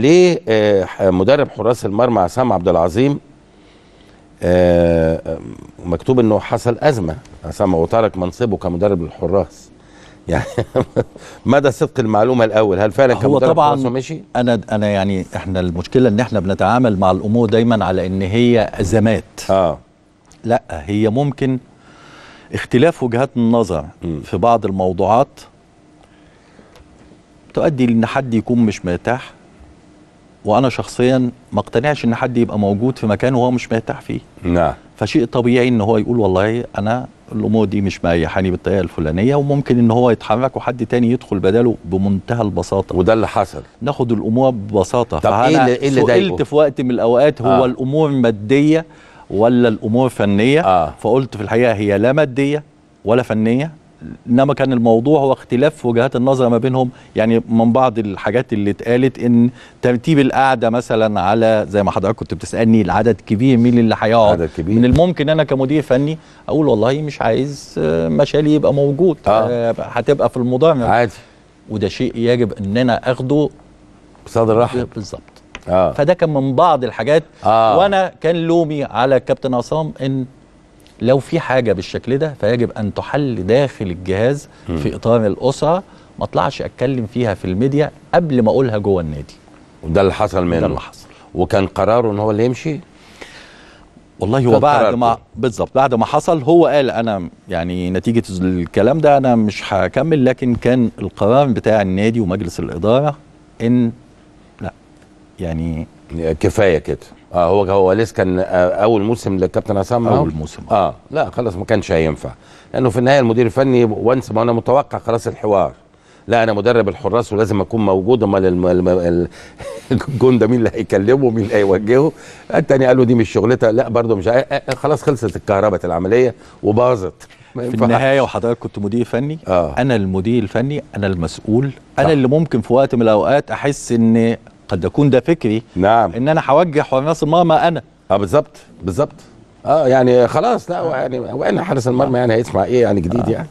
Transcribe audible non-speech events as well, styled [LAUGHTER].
ليه آه، مدرب حراس المرمى عصام عبد العظيم آه، آه، مكتوب انه حصل ازمه عصام وترك منصبه كمدرب الحراس [LAUGHS] يعني مدى صدق المعلومه الاول هل فعلا هو كمدرب طبعا ومشي؟ انا انا يعني احنا المشكله ان احنا بنتعامل مع الامور دايما على ان هي ازمات اه لا هي ممكن اختلاف وجهات النظر م. في بعض الموضوعات تؤدي لان حد يكون مش مرتاح وانا شخصيا ما اقتنعش ان حد يبقى موجود في مكان وهو مش مرتاح فيه نعم فشيء طبيعي ان هو يقول والله انا الامور دي مش مريحاني بالطريقه الفلانيه وممكن ان هو يتحرك وحد تاني يدخل بداله بمنتهى البساطه وده اللي حصل ناخد الامور ببساطه طب إيه فانا إيه اللي سئلت في وقت من الاوقات هو آه. الامور ماديه ولا الامور فنيه آه. فقلت في الحقيقه هي لا ماديه ولا فنيه انما كان الموضوع هو اختلاف وجهات النظر ما بينهم يعني من بعض الحاجات اللي اتقالت ان ترتيب القعده مثلا على زي ما حضرتك كنت بتسالني العدد كبير مين اللي هيقعد من الممكن انا كمدير فني اقول والله مش عايز آه، مشالي يبقى موجود آه. آه، هتبقى في المضامن عادي وده شيء يجب ان انا اخده بصدر رحب بالظبط آه. فده كان من بعض الحاجات آه. وانا كان لومي على كابتن عصام ان لو في حاجه بالشكل ده فيجب ان تحل داخل الجهاز في اطار الاسره ما اطلعش اتكلم فيها في الميديا قبل ما اقولها جوه النادي وده اللي حصل منه ده اللي حصل وكان قراره ان هو اللي يمشي والله هو بعد ما بالظبط بعد ما حصل هو قال انا يعني نتيجه الكلام ده انا مش هكمل لكن كان القرار بتاع النادي ومجلس الاداره ان يعني كفايه كده اه هو هو لسه كان آه، اول موسم للكابتن عصام اول موسم اه لا خلاص ما كانش هينفع لانه في النهايه المدير الفني وانس ما انا متوقع خلاص الحوار لا انا مدرب الحراس ولازم اكون موجود امال الجون ده مين اللي هيكلمه مين اللي هيوجهه الثاني قال له دي مش شغلتها لا برده مش آه، آه، خلاص خلصت الكهرباء العمليه وباظت في النهايه وحضرتك كنت مدير فني آه. انا المدير الفني انا المسؤول انا اللي ممكن في وقت من الاوقات احس ان قد يكون ده فكري نعم ان انا هوجه حراس المرمى انا اه بالظبط بالظبط اه يعني خلاص لا يعني وان حارس المرمى يعني هيسمع ايه يعني جديد آه. يعني